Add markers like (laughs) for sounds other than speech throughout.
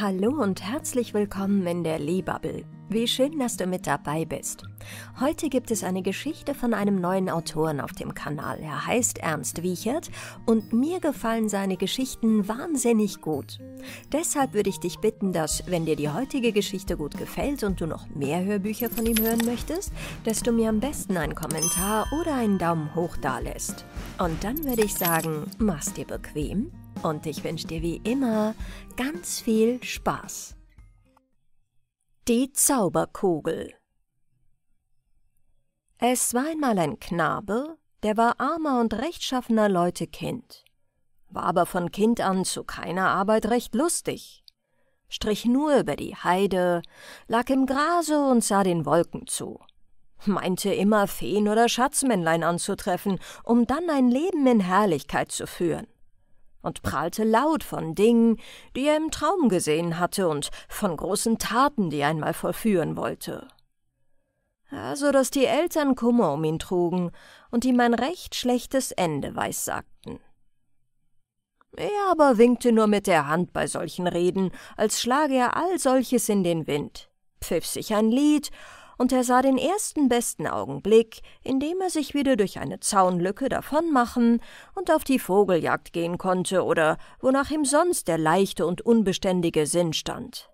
Hallo und herzlich willkommen in der Liebubble. Wie schön, dass du mit dabei bist. Heute gibt es eine Geschichte von einem neuen Autoren auf dem Kanal. Er heißt Ernst Wiechert und mir gefallen seine Geschichten wahnsinnig gut. Deshalb würde ich dich bitten, dass, wenn dir die heutige Geschichte gut gefällt und du noch mehr Hörbücher von ihm hören möchtest, dass du mir am besten einen Kommentar oder einen Daumen hoch dalässt. Und dann würde ich sagen, mach's dir bequem und ich wünsche dir wie immer ganz viel Spaß. Die Zauberkugel Es war einmal ein Knabe, der war armer und rechtschaffener Leute Kind, war aber von Kind an zu keiner Arbeit recht lustig, strich nur über die Heide, lag im Grase und sah den Wolken zu meinte immer Feen oder Schatzmännlein anzutreffen, um dann ein Leben in Herrlichkeit zu führen und prahlte laut von Dingen, die er im Traum gesehen hatte und von großen Taten, die er einmal vollführen wollte. Also, so dass die Eltern Kummer um ihn trugen und ihm ein recht schlechtes Ende weissagten. Er aber winkte nur mit der Hand bei solchen Reden, als schlage er all solches in den Wind, pfiff sich ein Lied und er sah den ersten besten Augenblick, in dem er sich wieder durch eine Zaunlücke davonmachen und auf die Vogeljagd gehen konnte oder wonach ihm sonst der leichte und unbeständige Sinn stand.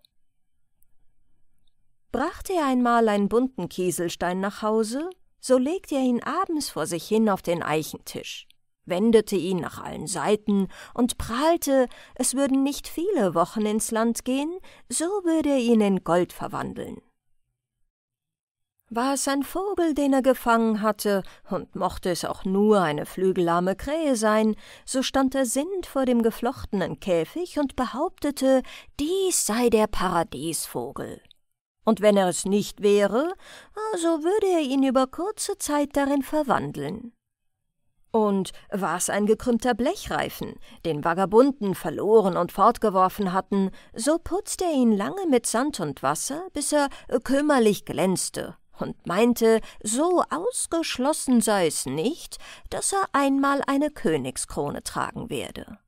Brachte er einmal einen bunten Kieselstein nach Hause, so legte er ihn abends vor sich hin auf den Eichentisch, wendete ihn nach allen Seiten und prahlte, es würden nicht viele Wochen ins Land gehen, so würde er ihn in Gold verwandeln. War es ein Vogel, den er gefangen hatte, und mochte es auch nur eine flügellarme Krähe sein, so stand er sinnend vor dem geflochtenen Käfig und behauptete, dies sei der Paradiesvogel. Und wenn er es nicht wäre, so also würde er ihn über kurze Zeit darin verwandeln. Und war es ein gekrümmter Blechreifen, den Vagabunden verloren und fortgeworfen hatten, so putzte er ihn lange mit Sand und Wasser, bis er äh, kümmerlich glänzte und meinte, so ausgeschlossen sei es nicht, dass er einmal eine Königskrone tragen werde.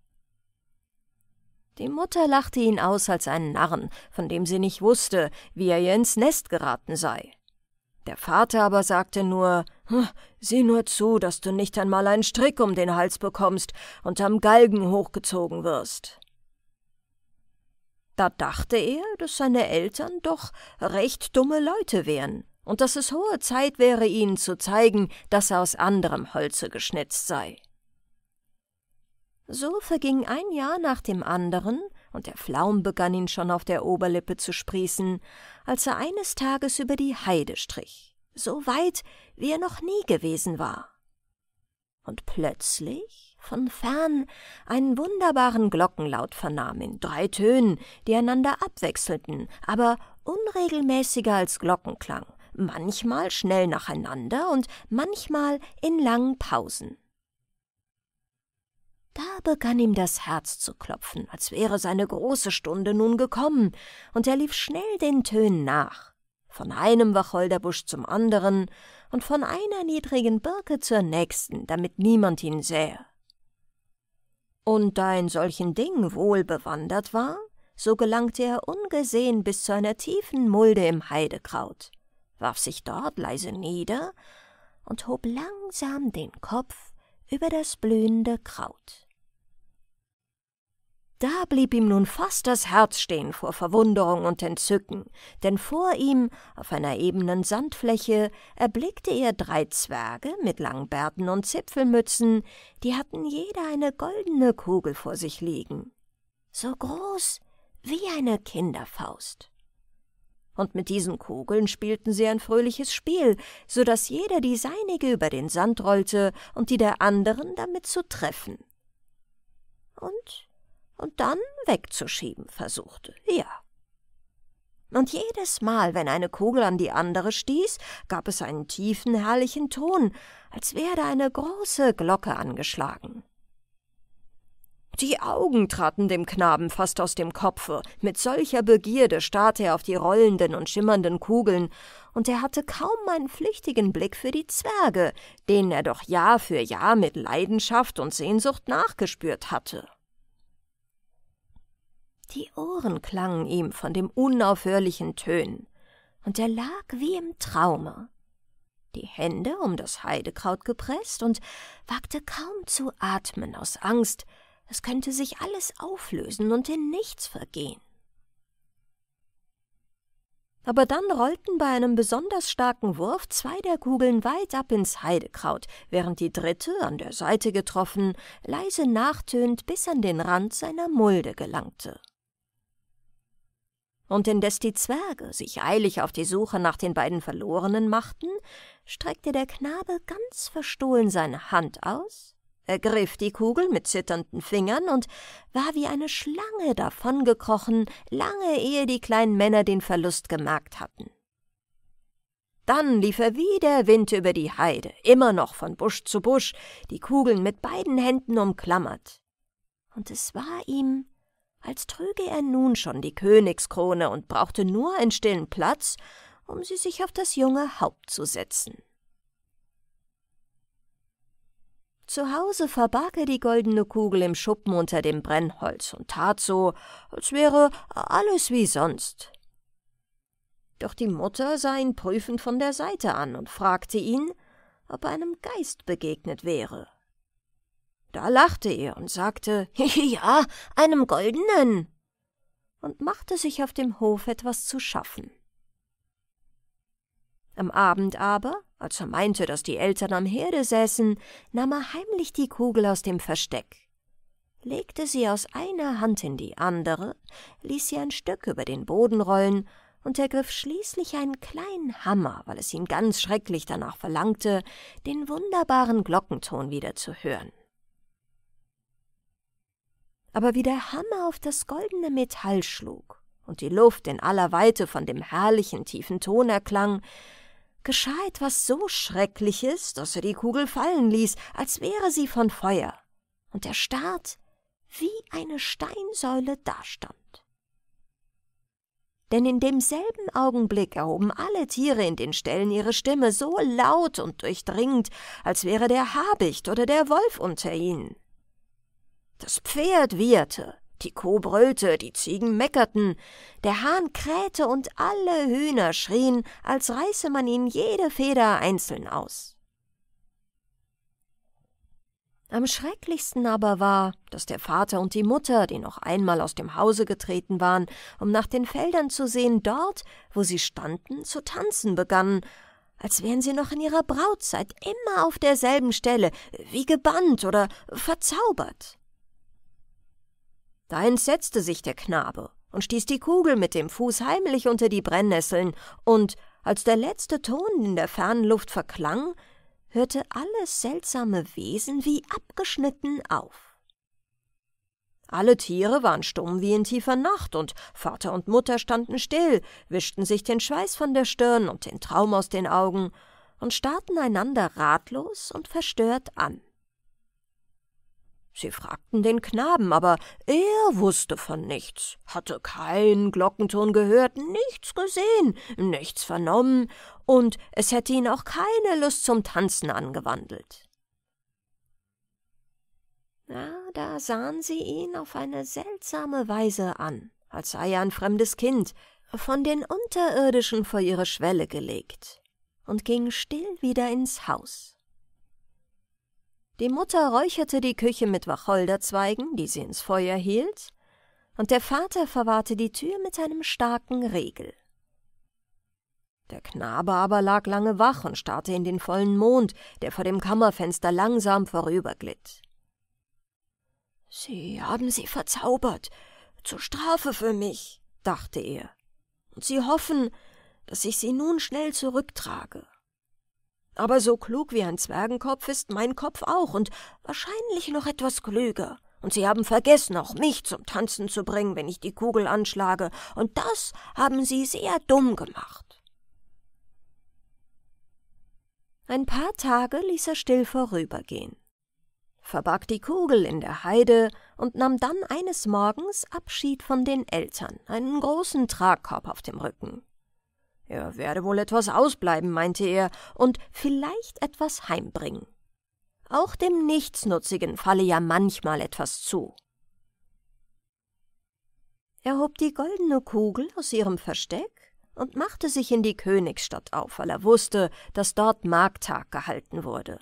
Die Mutter lachte ihn aus als einen Narren, von dem sie nicht wusste, wie er ihr ins Nest geraten sei. Der Vater aber sagte nur, hm, sieh nur zu, dass du nicht einmal einen Strick um den Hals bekommst und am Galgen hochgezogen wirst. Da dachte er, dass seine Eltern doch recht dumme Leute wären und dass es hohe Zeit wäre, ihnen zu zeigen, dass er aus anderem Holze geschnitzt sei. So verging ein Jahr nach dem anderen, und der Flaum begann ihn schon auf der Oberlippe zu sprießen, als er eines Tages über die Heide strich, so weit, wie er noch nie gewesen war. Und plötzlich, von fern, einen wunderbaren Glockenlaut vernahm in drei Tönen, die einander abwechselten, aber unregelmäßiger als Glockenklang manchmal schnell nacheinander und manchmal in langen Pausen. Da begann ihm das Herz zu klopfen, als wäre seine große Stunde nun gekommen, und er lief schnell den Tönen nach, von einem Wacholderbusch zum anderen und von einer niedrigen Birke zur nächsten, damit niemand ihn sähe. Und da in solchen Dingen wohl bewandert war, so gelangte er ungesehen bis zu einer tiefen Mulde im Heidekraut warf sich dort leise nieder und hob langsam den Kopf über das blühende Kraut. Da blieb ihm nun fast das Herz stehen vor Verwunderung und Entzücken, denn vor ihm, auf einer ebenen Sandfläche, erblickte er drei Zwerge mit langen Bärten und Zipfelmützen, die hatten jeder eine goldene Kugel vor sich liegen, so groß wie eine Kinderfaust und mit diesen Kugeln spielten sie ein fröhliches Spiel, so daß jeder die seinige über den Sand rollte und die der anderen damit zu treffen. Und, und dann wegzuschieben versuchte, ja. Und jedes Mal, wenn eine Kugel an die andere stieß, gab es einen tiefen, herrlichen Ton, als werde eine große Glocke angeschlagen. Die Augen traten dem Knaben fast aus dem Kopfe. Mit solcher Begierde starrte er auf die rollenden und schimmernden Kugeln, und er hatte kaum einen flüchtigen Blick für die Zwerge, denen er doch Jahr für Jahr mit Leidenschaft und Sehnsucht nachgespürt hatte. Die Ohren klangen ihm von dem unaufhörlichen Tönen, und er lag wie im Traume die Hände um das Heidekraut gepresst und wagte kaum zu atmen aus Angst, es könnte sich alles auflösen und in nichts vergehen. Aber dann rollten bei einem besonders starken Wurf zwei der Kugeln weit ab ins Heidekraut, während die dritte, an der Seite getroffen, leise nachtönt bis an den Rand seiner Mulde gelangte. Und indes die Zwerge sich eilig auf die Suche nach den beiden Verlorenen machten, streckte der Knabe ganz verstohlen seine Hand aus er griff die Kugel mit zitternden Fingern und war wie eine Schlange davongekrochen, lange ehe die kleinen Männer den Verlust gemerkt hatten. Dann lief er wie der Wind über die Heide, immer noch von Busch zu Busch, die Kugeln mit beiden Händen umklammert. Und es war ihm, als trüge er nun schon die Königskrone und brauchte nur einen stillen Platz, um sie sich auf das junge Haupt zu setzen. Zu Hause verbarg er die goldene Kugel im Schuppen unter dem Brennholz und tat so, als wäre alles wie sonst. Doch die Mutter sah ihn prüfend von der Seite an und fragte ihn, ob er einem Geist begegnet wäre. Da lachte er und sagte, (laughs) ja, einem goldenen, und machte sich auf dem Hof etwas zu schaffen. Am Abend aber, als er meinte, dass die Eltern am Herde säßen, nahm er heimlich die Kugel aus dem Versteck, legte sie aus einer Hand in die andere, ließ sie ein Stück über den Boden rollen und ergriff schließlich einen kleinen Hammer, weil es ihn ganz schrecklich danach verlangte, den wunderbaren Glockenton wieder zu hören. Aber wie der Hammer auf das goldene Metall schlug und die Luft in aller Weite von dem herrlichen tiefen Ton erklang, geschah etwas so Schreckliches, dass er die Kugel fallen ließ, als wäre sie von Feuer, und er Staat wie eine Steinsäule dastand. Denn in demselben Augenblick erhoben alle Tiere in den Ställen ihre Stimme so laut und durchdringend, als wäre der Habicht oder der Wolf unter ihnen. Das Pferd wieherte, die Kuh brüllte, die Ziegen meckerten, der Hahn krähte und alle Hühner schrien, als reiße man ihnen jede Feder einzeln aus. Am schrecklichsten aber war, dass der Vater und die Mutter, die noch einmal aus dem Hause getreten waren, um nach den Feldern zu sehen, dort, wo sie standen, zu tanzen begannen, als wären sie noch in ihrer Brautzeit immer auf derselben Stelle, wie gebannt oder verzaubert. Da entsetzte sich der Knabe und stieß die Kugel mit dem Fuß heimlich unter die Brennnesseln, und als der letzte Ton in der fernen Luft verklang, hörte alles seltsame Wesen wie abgeschnitten auf. Alle Tiere waren stumm wie in tiefer Nacht, und Vater und Mutter standen still, wischten sich den Schweiß von der Stirn und den Traum aus den Augen und starrten einander ratlos und verstört an. Sie fragten den Knaben, aber er wusste von nichts, hatte keinen Glockenton gehört, nichts gesehen, nichts vernommen, und es hätte ihn auch keine Lust zum Tanzen angewandelt. Na, da sahen sie ihn auf eine seltsame Weise an, als sei er ein fremdes Kind, von den Unterirdischen vor ihre Schwelle gelegt, und ging still wieder ins Haus. Die Mutter räucherte die Küche mit Wacholderzweigen, die sie ins Feuer hielt, und der Vater verwahrte die Tür mit einem starken Regel. Der Knabe aber lag lange wach und starrte in den vollen Mond, der vor dem Kammerfenster langsam vorüberglitt. Sie haben sie verzaubert, zur Strafe für mich, dachte er, und sie hoffen, dass ich sie nun schnell zurücktrage. Aber so klug wie ein Zwergenkopf ist mein Kopf auch und wahrscheinlich noch etwas klüger. Und sie haben vergessen, auch mich zum Tanzen zu bringen, wenn ich die Kugel anschlage, und das haben sie sehr dumm gemacht. Ein paar Tage ließ er still vorübergehen, verbarg die Kugel in der Heide und nahm dann eines Morgens Abschied von den Eltern, einen großen Tragkorb auf dem Rücken. Er werde wohl etwas ausbleiben, meinte er, und vielleicht etwas heimbringen. Auch dem Nichtsnutzigen falle ja manchmal etwas zu. Er hob die goldene Kugel aus ihrem Versteck und machte sich in die Königsstadt auf, weil er wusste, dass dort Markttag gehalten wurde.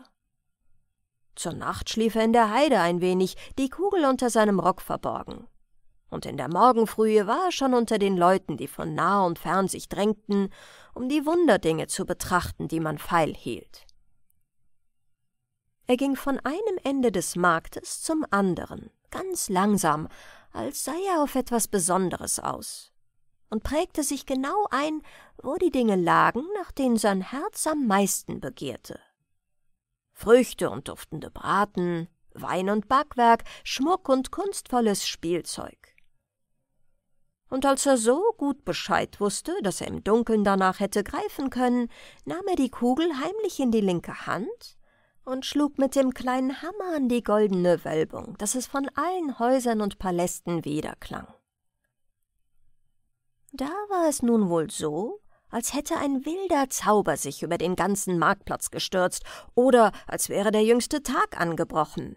Zur Nacht schlief er in der Heide ein wenig, die Kugel unter seinem Rock verborgen und in der Morgenfrühe war er schon unter den Leuten, die von nah und fern sich drängten, um die Wunderdinge zu betrachten, die man feilhielt. Er ging von einem Ende des Marktes zum anderen, ganz langsam, als sei er auf etwas Besonderes aus, und prägte sich genau ein, wo die Dinge lagen, nach denen sein Herz am meisten begehrte. Früchte und duftende Braten, Wein und Backwerk, Schmuck und kunstvolles Spielzeug und als er so gut Bescheid wusste, dass er im Dunkeln danach hätte greifen können, nahm er die Kugel heimlich in die linke Hand und schlug mit dem kleinen Hammer an die goldene Wölbung, dass es von allen Häusern und Palästen wiederklang. Da war es nun wohl so, als hätte ein wilder Zauber sich über den ganzen Marktplatz gestürzt oder als wäre der jüngste Tag angebrochen.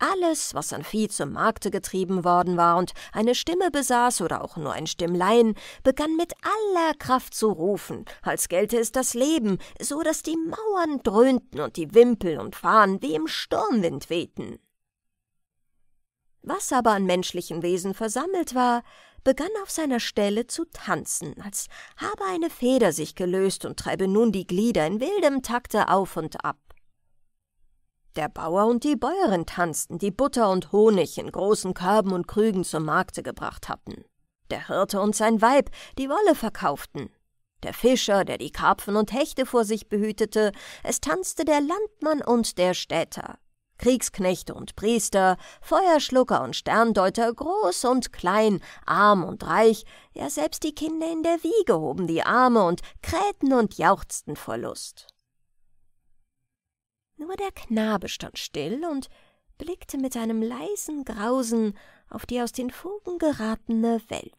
Alles, was an Vieh zum Markte getrieben worden war und eine Stimme besaß oder auch nur ein Stimmlein, begann mit aller Kraft zu rufen, als gelte es das Leben, so dass die Mauern dröhnten und die Wimpel und Fahnen wie im Sturmwind wehten. Was aber an menschlichen Wesen versammelt war, begann auf seiner Stelle zu tanzen, als habe eine Feder sich gelöst und treibe nun die Glieder in wildem Takte auf und ab. Der Bauer und die Bäuerin tanzten, die Butter und Honig in großen Körben und Krügen zum Markte gebracht hatten. Der Hirte und sein Weib, die Wolle verkauften. Der Fischer, der die Karpfen und Hechte vor sich behütete, es tanzte der Landmann und der Städter. Kriegsknechte und Priester, Feuerschlucker und Sterndeuter, groß und klein, arm und reich, ja selbst die Kinder in der Wiege hoben die Arme und krähten und jauchzten vor Lust. Nur der Knabe stand still und blickte mit einem leisen Grausen auf die aus den Fugen geratene Welt.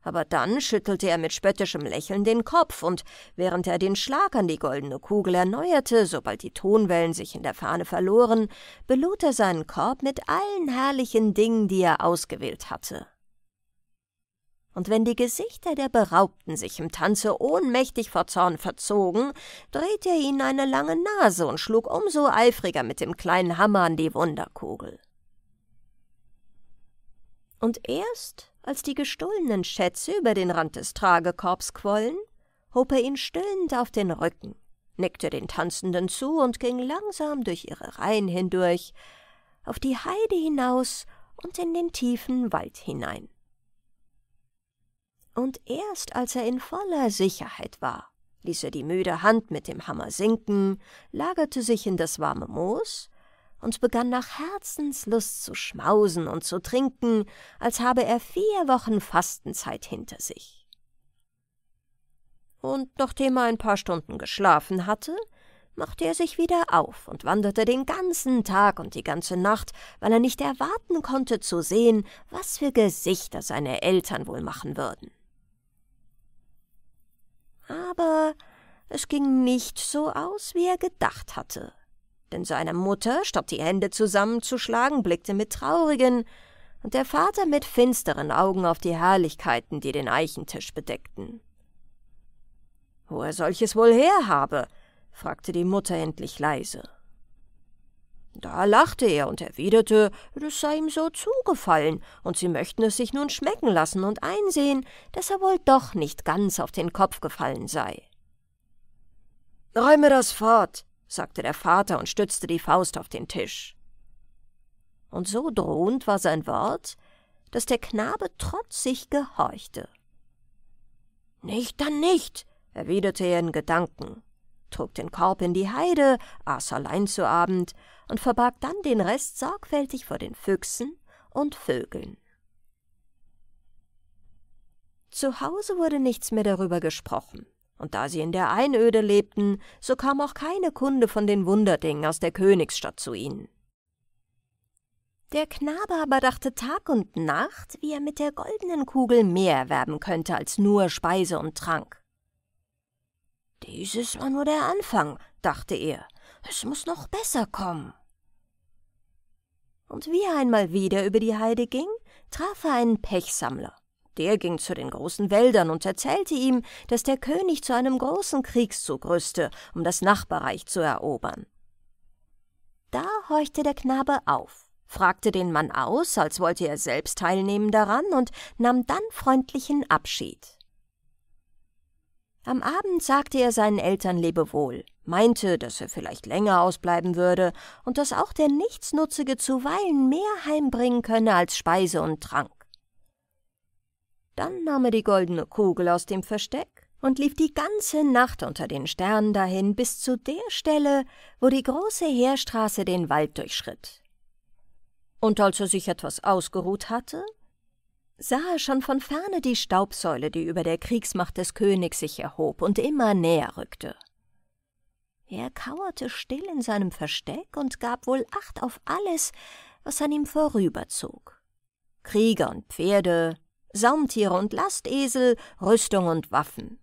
Aber dann schüttelte er mit spöttischem Lächeln den Kopf, und während er den Schlag an die goldene Kugel erneuerte, sobald die Tonwellen sich in der Fahne verloren, belud er seinen Korb mit allen herrlichen Dingen, die er ausgewählt hatte und wenn die Gesichter der Beraubten sich im Tanze ohnmächtig vor Zorn verzogen, drehte er ihnen eine lange Nase und schlug umso eifriger mit dem kleinen Hammer an die Wunderkugel. Und erst, als die gestohlenen Schätze über den Rand des Tragekorbs quollen, hob er ihn stillend auf den Rücken, nickte den Tanzenden zu und ging langsam durch ihre Reihen hindurch, auf die Heide hinaus und in den tiefen Wald hinein und erst als er in voller Sicherheit war, ließ er die müde Hand mit dem Hammer sinken, lagerte sich in das warme Moos und begann nach Herzenslust zu schmausen und zu trinken, als habe er vier Wochen Fastenzeit hinter sich. Und nachdem er ein paar Stunden geschlafen hatte, machte er sich wieder auf und wanderte den ganzen Tag und die ganze Nacht, weil er nicht erwarten konnte zu sehen, was für Gesichter seine Eltern wohl machen würden. Aber es ging nicht so aus, wie er gedacht hatte. Denn seine Mutter, statt die Hände zusammenzuschlagen, blickte mit traurigen und der Vater mit finsteren Augen auf die Herrlichkeiten, die den Eichentisch bedeckten. Wo er solches wohl her habe? fragte die Mutter endlich leise. Da lachte er und erwiderte, das sei ihm so zugefallen, und sie möchten es sich nun schmecken lassen und einsehen, dass er wohl doch nicht ganz auf den Kopf gefallen sei. Räume das fort, sagte der Vater und stützte die Faust auf den Tisch. Und so drohend war sein Wort, dass der Knabe trotzig gehorchte. Nicht dann nicht, erwiderte er in Gedanken trug den Korb in die Heide, aß allein zu Abend und verbarg dann den Rest sorgfältig vor den Füchsen und Vögeln. Zu Hause wurde nichts mehr darüber gesprochen, und da sie in der Einöde lebten, so kam auch keine Kunde von den Wunderdingen aus der Königsstadt zu ihnen. Der Knabe aber dachte Tag und Nacht, wie er mit der goldenen Kugel mehr erwerben könnte als nur Speise und Trank. Dieses war nur der Anfang, dachte er. Es muss noch besser kommen. Und wie er einmal wieder über die Heide ging, traf er einen Pechsammler. Der ging zu den großen Wäldern und erzählte ihm, dass der König zu einem großen Kriegszug rüste, um das Nachbarreich zu erobern. Da horchte der Knabe auf, fragte den Mann aus, als wollte er selbst teilnehmen daran und nahm dann freundlichen Abschied. Am Abend sagte er seinen Eltern Lebewohl, meinte, dass er vielleicht länger ausbleiben würde und dass auch der Nichtsnutzige zuweilen mehr heimbringen könne als Speise und Trank. Dann nahm er die goldene Kugel aus dem Versteck und lief die ganze Nacht unter den Sternen dahin bis zu der Stelle, wo die große Heerstraße den Wald durchschritt. Und als er sich etwas ausgeruht hatte, sah er schon von ferne die Staubsäule, die über der Kriegsmacht des Königs sich erhob und immer näher rückte. Er kauerte still in seinem Versteck und gab wohl Acht auf alles, was an ihm vorüberzog. Krieger und Pferde, Saumtiere und Lastesel, Rüstung und Waffen.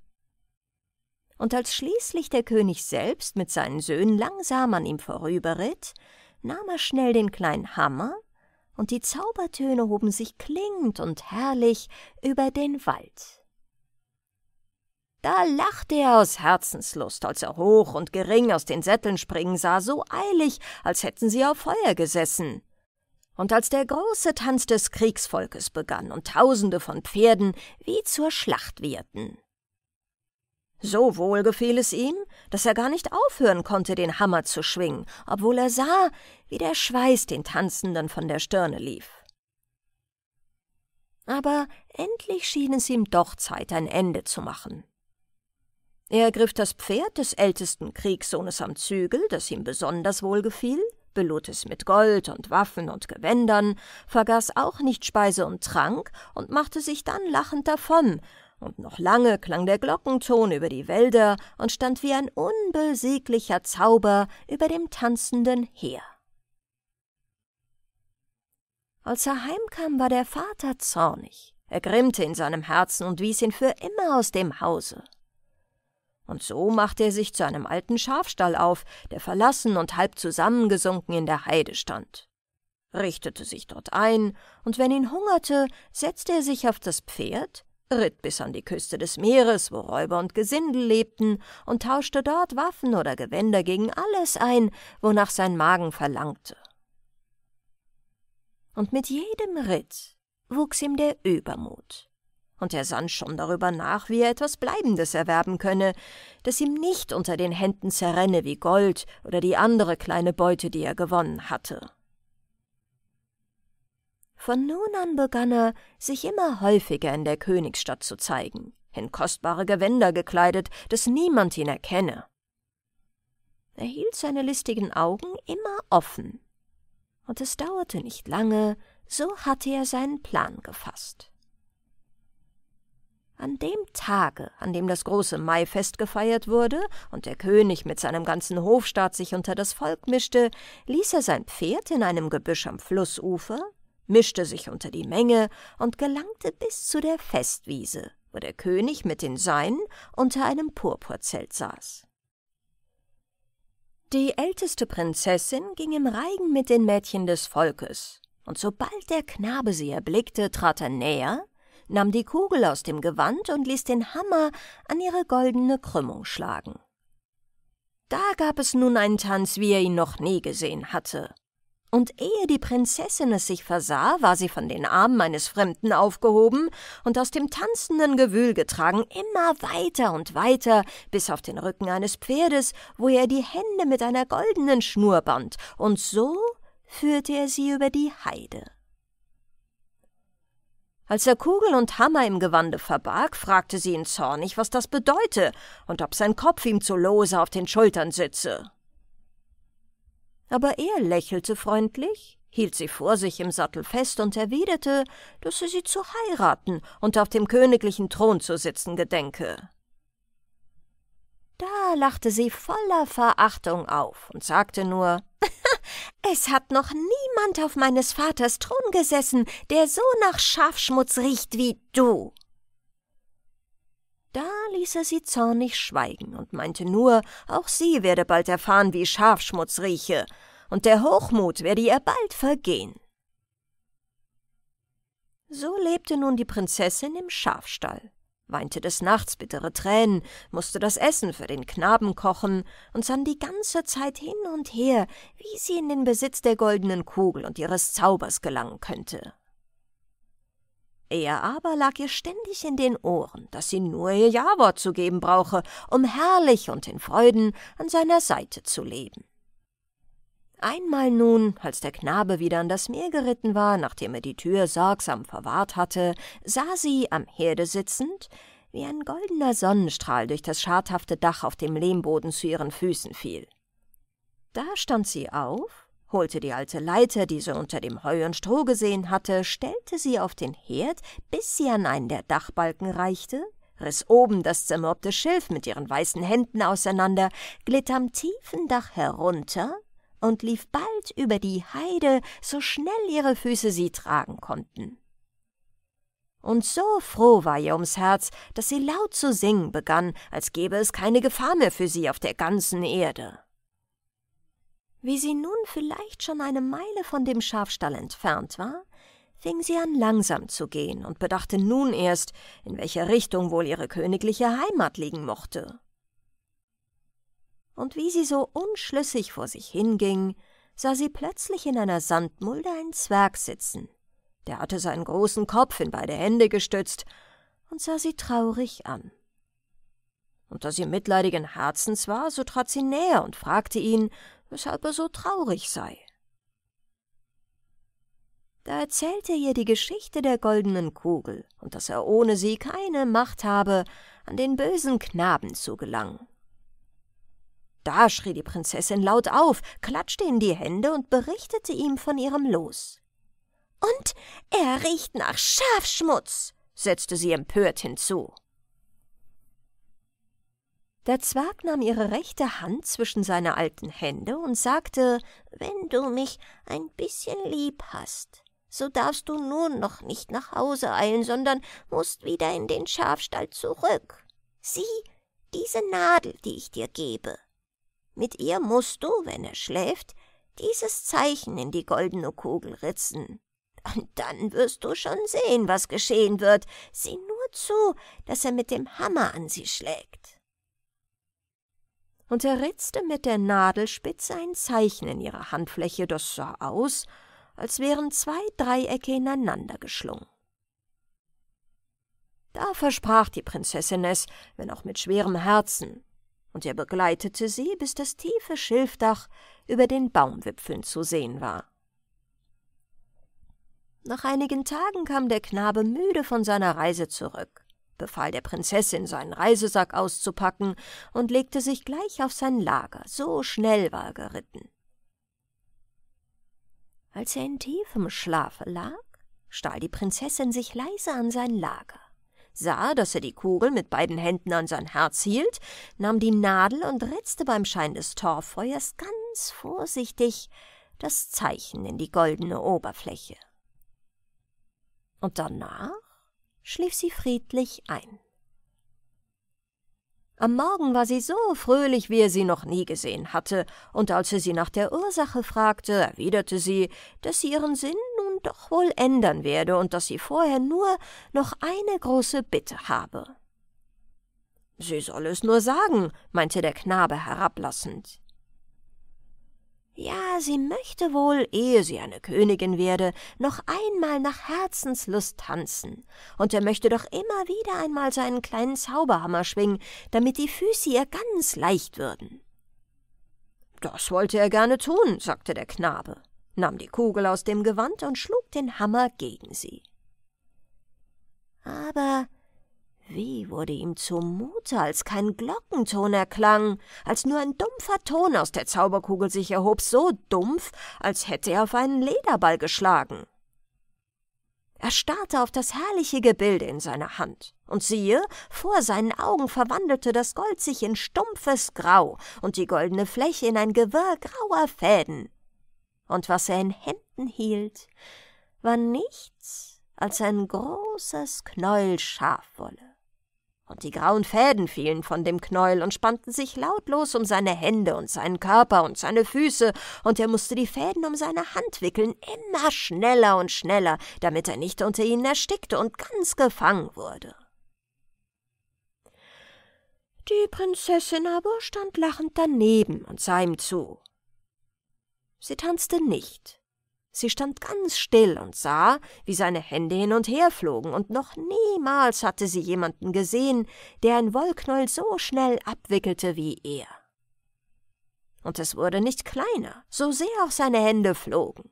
Und als schließlich der König selbst mit seinen Söhnen langsam an ihm vorüberritt, nahm er schnell den kleinen Hammer und die Zaubertöne hoben sich klingend und herrlich über den Wald. Da lachte er aus Herzenslust, als er hoch und gering aus den Sätteln springen sah, so eilig, als hätten sie auf Feuer gesessen. Und als der große Tanz des Kriegsvolkes begann und Tausende von Pferden wie zur Schlacht wirten. So wohl gefiel es ihm, dass er gar nicht aufhören konnte, den Hammer zu schwingen, obwohl er sah, wie der Schweiß den Tanzenden von der Stirne lief. Aber endlich schien es ihm doch Zeit, ein Ende zu machen. Er griff das Pferd des ältesten Kriegssohnes am Zügel, das ihm besonders wohl gefiel, belud es mit Gold und Waffen und Gewändern, vergaß auch nicht Speise und Trank und machte sich dann lachend davon, und noch lange klang der Glockenton über die Wälder und stand wie ein unbeweglicher Zauber über dem tanzenden Heer. Als er heimkam, war der Vater zornig. Er grimmte in seinem Herzen und wies ihn für immer aus dem Hause. Und so machte er sich zu einem alten Schafstall auf, der verlassen und halb zusammengesunken in der Heide stand, richtete sich dort ein, und wenn ihn hungerte, setzte er sich auf das Pferd, ritt bis an die Küste des Meeres, wo Räuber und Gesindel lebten, und tauschte dort Waffen oder Gewänder gegen alles ein, wonach sein Magen verlangte. Und mit jedem Ritt wuchs ihm der Übermut, und er sann schon darüber nach, wie er etwas Bleibendes erwerben könne, das ihm nicht unter den Händen zerrenne wie Gold oder die andere kleine Beute, die er gewonnen hatte. Von nun an begann er, sich immer häufiger in der Königsstadt zu zeigen, in kostbare Gewänder gekleidet, dass niemand ihn erkenne. Er hielt seine listigen Augen immer offen. Und es dauerte nicht lange, so hatte er seinen Plan gefasst. An dem Tage, an dem das große Maifest gefeiert wurde und der König mit seinem ganzen Hofstaat sich unter das Volk mischte, ließ er sein Pferd in einem Gebüsch am Flussufer, mischte sich unter die Menge und gelangte bis zu der Festwiese, wo der König mit den Seinen unter einem Purpurzelt saß. Die älteste Prinzessin ging im Reigen mit den Mädchen des Volkes, und sobald der Knabe sie erblickte, trat er näher, nahm die Kugel aus dem Gewand und ließ den Hammer an ihre goldene Krümmung schlagen. Da gab es nun einen Tanz, wie er ihn noch nie gesehen hatte, und ehe die Prinzessin es sich versah, war sie von den Armen eines Fremden aufgehoben und aus dem tanzenden Gewühl getragen, immer weiter und weiter, bis auf den Rücken eines Pferdes, wo er die Hände mit einer goldenen Schnur band, und so führte er sie über die Heide. Als er Kugel und Hammer im Gewande verbarg, fragte sie ihn zornig, was das bedeute und ob sein Kopf ihm zu lose auf den Schultern sitze aber er lächelte freundlich, hielt sie vor sich im Sattel fest und erwiderte, dass er sie zu heiraten und auf dem königlichen Thron zu sitzen gedenke. Da lachte sie voller Verachtung auf und sagte nur (laughs) Es hat noch niemand auf meines Vaters Thron gesessen, der so nach Schafschmutz riecht wie du. Da ließ er sie zornig schweigen und meinte nur, auch sie werde bald erfahren, wie Schafschmutz rieche, und der Hochmut werde ihr bald vergehen. So lebte nun die Prinzessin im Schafstall, weinte des Nachts bittere Tränen, musste das Essen für den Knaben kochen und sann die ganze Zeit hin und her, wie sie in den Besitz der goldenen Kugel und ihres Zaubers gelangen könnte. Er aber lag ihr ständig in den Ohren, dass sie nur ihr Jawort zu geben brauche, um herrlich und in Freuden an seiner Seite zu leben. Einmal nun, als der Knabe wieder an das Meer geritten war, nachdem er die Tür sorgsam verwahrt hatte, sah sie am Herde sitzend, wie ein goldener Sonnenstrahl durch das schadhafte Dach auf dem Lehmboden zu ihren Füßen fiel. Da stand sie auf holte die alte Leiter, die sie unter dem Heu und Stroh gesehen hatte, stellte sie auf den Herd, bis sie an einen der Dachbalken reichte, riss oben das zermürbte Schilf mit ihren weißen Händen auseinander, glitt am tiefen Dach herunter und lief bald über die Heide, so schnell ihre Füße sie tragen konnten. Und so froh war ihr ums Herz, dass sie laut zu singen begann, als gäbe es keine Gefahr mehr für sie auf der ganzen Erde. Wie sie nun vielleicht schon eine Meile von dem Schafstall entfernt war, fing sie an langsam zu gehen und bedachte nun erst, in welcher Richtung wohl ihre königliche Heimat liegen mochte. Und wie sie so unschlüssig vor sich hinging, sah sie plötzlich in einer Sandmulde einen Zwerg sitzen. Der hatte seinen großen Kopf in beide Hände gestützt und sah sie traurig an. Und da sie mitleidigen Herzens war, so trat sie näher und fragte ihn, weshalb er so traurig sei. Da erzählte er ihr die Geschichte der goldenen Kugel und dass er ohne sie keine Macht habe, an den bösen Knaben zu gelangen. Da schrie die Prinzessin laut auf, klatschte in die Hände und berichtete ihm von ihrem Los. Und er riecht nach Schafschmutz, setzte sie empört hinzu. Der Zwerg nahm ihre rechte Hand zwischen seine alten Hände und sagte, »Wenn du mich ein bisschen lieb hast, so darfst du nun noch nicht nach Hause eilen, sondern musst wieder in den Schafstall zurück. Sieh, diese Nadel, die ich dir gebe. Mit ihr musst du, wenn er schläft, dieses Zeichen in die goldene Kugel ritzen. Und dann wirst du schon sehen, was geschehen wird. Sieh nur zu, dass er mit dem Hammer an sie schlägt.« und er ritzte mit der Nadelspitze ein Zeichen in ihrer Handfläche, das sah aus, als wären zwei Dreiecke ineinander geschlungen. Da versprach die Prinzessin es, wenn auch mit schwerem Herzen, und er begleitete sie, bis das tiefe Schilfdach über den Baumwipfeln zu sehen war. Nach einigen Tagen kam der Knabe müde von seiner Reise zurück befahl der Prinzessin, seinen Reisesack auszupacken und legte sich gleich auf sein Lager, so schnell war er geritten. Als er in tiefem Schlafe lag, stahl die Prinzessin sich leise an sein Lager, sah, dass er die Kugel mit beiden Händen an sein Herz hielt, nahm die Nadel und ritzte beim Schein des Torfeuers ganz vorsichtig das Zeichen in die goldene Oberfläche. Und danach schlief sie friedlich ein. Am Morgen war sie so fröhlich, wie er sie noch nie gesehen hatte, und als er sie nach der Ursache fragte, erwiderte sie, dass sie ihren Sinn nun doch wohl ändern werde und dass sie vorher nur noch eine große Bitte habe. Sie soll es nur sagen, meinte der Knabe herablassend. Ja, sie möchte wohl, ehe sie eine Königin werde, noch einmal nach Herzenslust tanzen, und er möchte doch immer wieder einmal seinen kleinen Zauberhammer schwingen, damit die Füße ihr ganz leicht würden. Das wollte er gerne tun, sagte der Knabe, nahm die Kugel aus dem Gewand und schlug den Hammer gegen sie. Aber wie wurde ihm zumute, als kein Glockenton erklang, als nur ein dumpfer Ton aus der Zauberkugel sich erhob, so dumpf, als hätte er auf einen Lederball geschlagen. Er starrte auf das herrliche Gebilde in seiner Hand, und siehe, vor seinen Augen verwandelte das Gold sich in stumpfes Grau und die goldene Fläche in ein Gewirr grauer Fäden. Und was er in Händen hielt, war nichts als ein großes Knäuel Schafwolle und die grauen Fäden fielen von dem Knäuel und spannten sich lautlos um seine Hände und seinen Körper und seine Füße, und er musste die Fäden um seine Hand wickeln, immer schneller und schneller, damit er nicht unter ihnen erstickte und ganz gefangen wurde. Die Prinzessin aber stand lachend daneben und sah ihm zu. Sie tanzte nicht, Sie stand ganz still und sah, wie seine Hände hin und her flogen, und noch niemals hatte sie jemanden gesehen, der ein Wollknäuel so schnell abwickelte wie er. Und es wurde nicht kleiner, so sehr auch seine Hände flogen.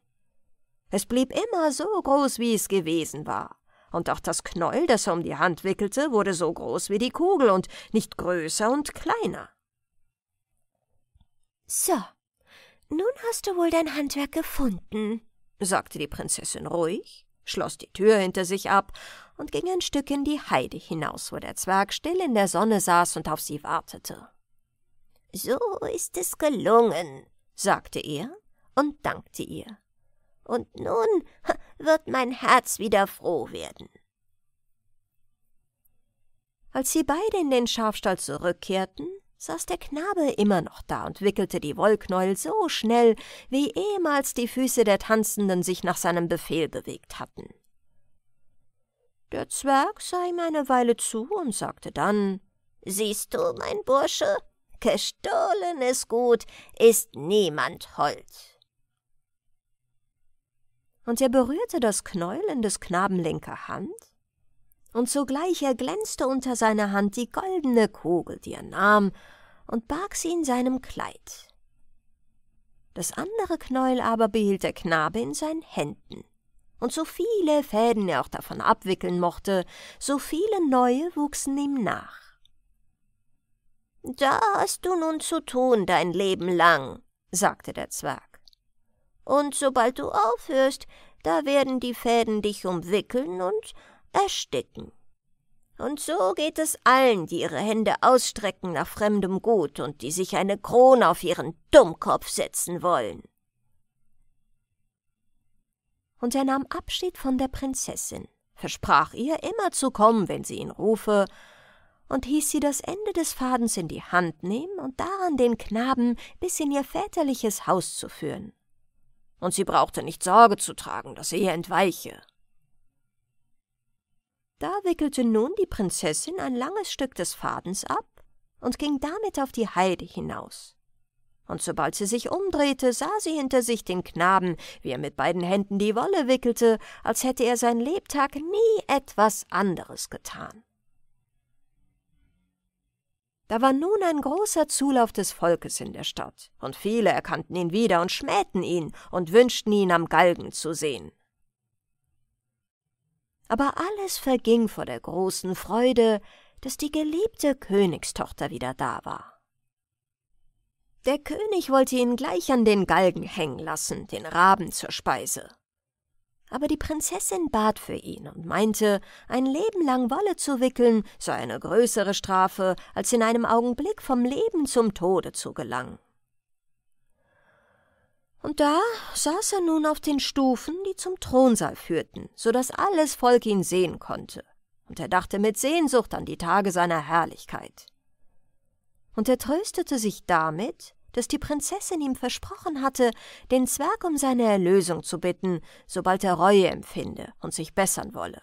Es blieb immer so groß, wie es gewesen war, und auch das Knäuel, das er um die Hand wickelte, wurde so groß wie die Kugel und nicht größer und kleiner. So, nun hast du wohl dein Handwerk gefunden, sagte die Prinzessin ruhig, schloss die Tür hinter sich ab und ging ein Stück in die Heide hinaus, wo der Zwerg still in der Sonne saß und auf sie wartete. So ist es gelungen, sagte er und dankte ihr. Und nun wird mein Herz wieder froh werden. Als sie beide in den Schafstall zurückkehrten, saß der Knabe immer noch da und wickelte die Wollknäuel so schnell, wie ehemals die Füße der Tanzenden sich nach seinem Befehl bewegt hatten. Der Zwerg sah ihm eine Weile zu und sagte dann Siehst du, mein Bursche, gestohlenes Gut ist niemand hold. Und er berührte das Knäuel in des Knaben linker Hand und sogleich erglänzte unter seiner Hand die goldene Kugel, die er nahm, und barg sie in seinem Kleid. Das andere Knäuel aber behielt der Knabe in seinen Händen, und so viele Fäden er auch davon abwickeln mochte, so viele neue wuchsen ihm nach. Da hast du nun zu tun dein Leben lang, sagte der Zwerg. Und sobald du aufhörst, da werden die Fäden dich umwickeln und ersticken. Und so geht es allen, die ihre Hände ausstrecken nach fremdem Gut und die sich eine Krone auf ihren Dummkopf setzen wollen. Und er nahm Abschied von der Prinzessin, versprach ihr immer zu kommen, wenn sie ihn rufe, und hieß sie das Ende des Fadens in die Hand nehmen und daran den Knaben bis in ihr väterliches Haus zu führen. Und sie brauchte nicht Sorge zu tragen, dass er ihr entweiche. Da wickelte nun die Prinzessin ein langes Stück des Fadens ab und ging damit auf die Heide hinaus. Und sobald sie sich umdrehte, sah sie hinter sich den Knaben, wie er mit beiden Händen die Wolle wickelte, als hätte er sein Lebtag nie etwas anderes getan. Da war nun ein großer Zulauf des Volkes in der Stadt, und viele erkannten ihn wieder und schmähten ihn und wünschten ihn am Galgen zu sehen aber alles verging vor der großen Freude, dass die geliebte Königstochter wieder da war. Der König wollte ihn gleich an den Galgen hängen lassen, den Raben zur Speise. Aber die Prinzessin bat für ihn und meinte, ein Leben lang Wolle zu wickeln sei eine größere Strafe, als in einem Augenblick vom Leben zum Tode zu gelangen. Und da saß er nun auf den Stufen, die zum Thronsaal führten, so daß alles Volk ihn sehen konnte, und er dachte mit Sehnsucht an die Tage seiner Herrlichkeit. Und er tröstete sich damit, daß die Prinzessin ihm versprochen hatte, den Zwerg um seine Erlösung zu bitten, sobald er Reue empfinde und sich bessern wolle.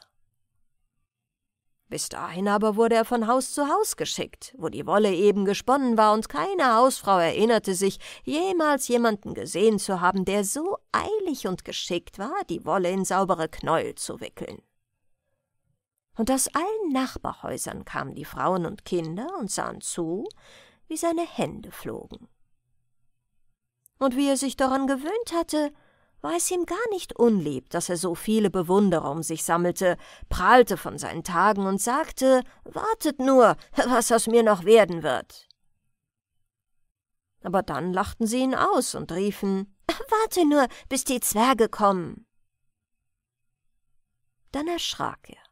Bis dahin aber wurde er von Haus zu Haus geschickt, wo die Wolle eben gesponnen war, und keine Hausfrau erinnerte sich, jemals jemanden gesehen zu haben, der so eilig und geschickt war, die Wolle in saubere Knäuel zu wickeln. Und aus allen Nachbarhäusern kamen die Frauen und Kinder und sahen zu, wie seine Hände flogen. Und wie er sich daran gewöhnt hatte, war es ihm gar nicht unlieb, dass er so viele Bewunderer um sich sammelte, prahlte von seinen Tagen und sagte, wartet nur, (laughs) was aus mir noch werden wird. Aber dann lachten sie ihn aus und riefen, (laughs) warte nur, bis die Zwerge kommen. Dann erschrak er,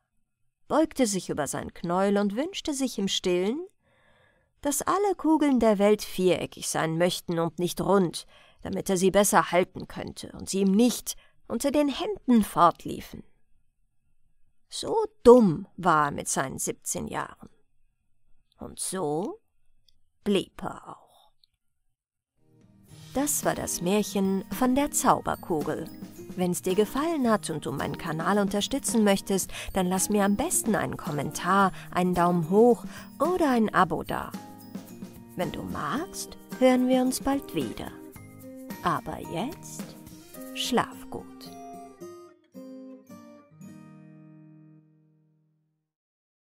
beugte sich über sein Knäuel und wünschte sich im Stillen, dass alle Kugeln der Welt viereckig sein möchten und nicht rund, damit er sie besser halten könnte und sie ihm nicht unter den Händen fortliefen. So dumm war er mit seinen 17 Jahren. Und so blieb er auch. Das war das Märchen von der Zauberkugel. Wenn's dir gefallen hat und du meinen Kanal unterstützen möchtest, dann lass mir am besten einen Kommentar, einen Daumen hoch oder ein Abo da. Wenn du magst, hören wir uns bald wieder. Aber jetzt schlaf gut.